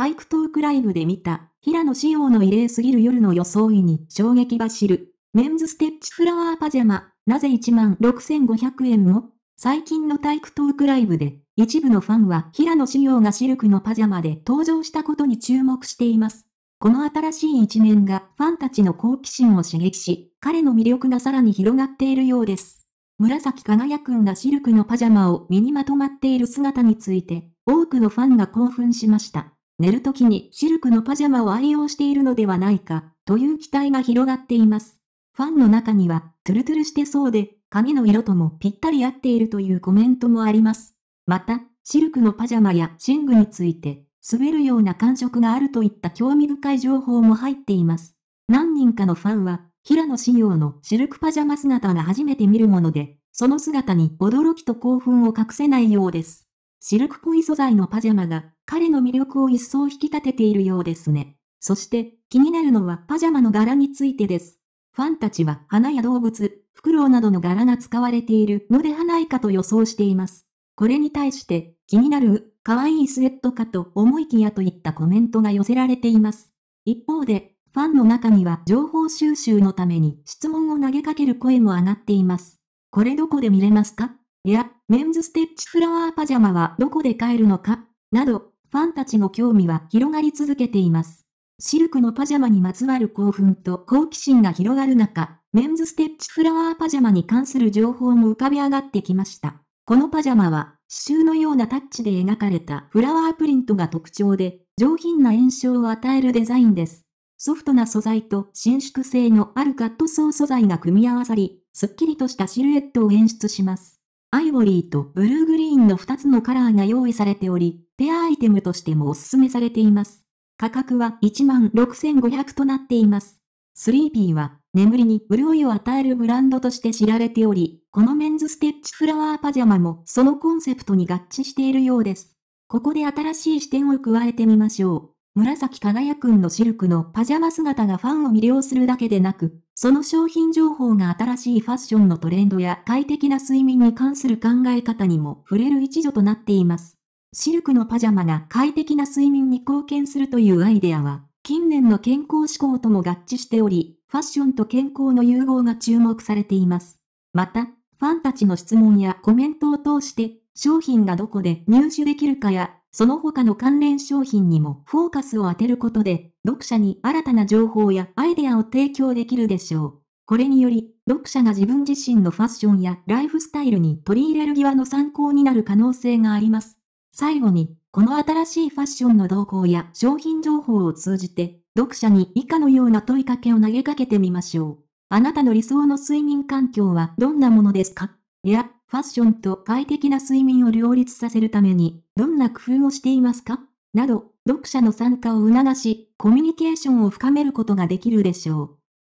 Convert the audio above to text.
体育トークライブで見た、平野紫耀の異例すぎる夜の装いに衝撃走る。メンズステッチフラワーパジャマ、なぜ1万6500円も最近の体育トークライブで、一部のファンは平野紫耀がシルクのパジャマで登場したことに注目しています。この新しい一面がファンたちの好奇心を刺激し、彼の魅力がさらに広がっているようです。紫輝くんがシルクのパジャマを身にまとまっている姿について、多くのファンが興奮しました。寝る時にシルクのパジャマを愛用しているのではないか、という期待が広がっています。ファンの中には、トゥルトゥルしてそうで、髪の色ともぴったり合っているというコメントもあります。また、シルクのパジャマや寝具について、滑るような感触があるといった興味深い情報も入っています。何人かのファンは、平野紫耀のシルクパジャマ姿が初めて見るもので、その姿に驚きと興奮を隠せないようです。シルクっぽい素材のパジャマが彼の魅力を一層引き立てているようですね。そして気になるのはパジャマの柄についてです。ファンたちは花や動物、フクロウなどの柄が使われているのではないかと予想しています。これに対して気になる可愛いスウェットかと思いきやといったコメントが寄せられています。一方でファンの中には情報収集のために質問を投げかける声も上がっています。これどこで見れますかいや、メンズステッチフラワーパジャマはどこで買えるのか、など、ファンたちの興味は広がり続けています。シルクのパジャマにまつわる興奮と好奇心が広がる中、メンズステッチフラワーパジャマに関する情報も浮かび上がってきました。このパジャマは、刺繍のようなタッチで描かれたフラワープリントが特徴で、上品な印象を与えるデザインです。ソフトな素材と伸縮性のあるカットソー素材が組み合わさり、すっきりとしたシルエットを演出します。アイボリーとブルーグリーンの2つのカラーが用意されており、ペアアイテムとしてもおすすめされています。価格は16,500となっています。スリーピーは眠りに潤いを与えるブランドとして知られており、このメンズステッチフラワーパジャマもそのコンセプトに合致しているようです。ここで新しい視点を加えてみましょう。紫輝くんのシルクのパジャマ姿がファンを魅了するだけでなく、その商品情報が新しいファッションのトレンドや快適な睡眠に関する考え方にも触れる一助となっています。シルクのパジャマが快適な睡眠に貢献するというアイデアは、近年の健康志向とも合致しており、ファッションと健康の融合が注目されています。また、ファンたちの質問やコメントを通して、商品がどこで入手できるかや、その他の関連商品にもフォーカスを当てることで、読者に新たな情報やアイデアを提供できるでしょう。これにより、読者が自分自身のファッションやライフスタイルに取り入れる際の参考になる可能性があります。最後に、この新しいファッションの動向や商品情報を通じて、読者に以下のような問いかけを投げかけてみましょう。あなたの理想の睡眠環境はどんなものですかいや、ファッションと快適な睡眠を両立させるために、どんな工夫をしていますかなど、読者の参加を促し、コミュニケーションを深めることができるでしょう。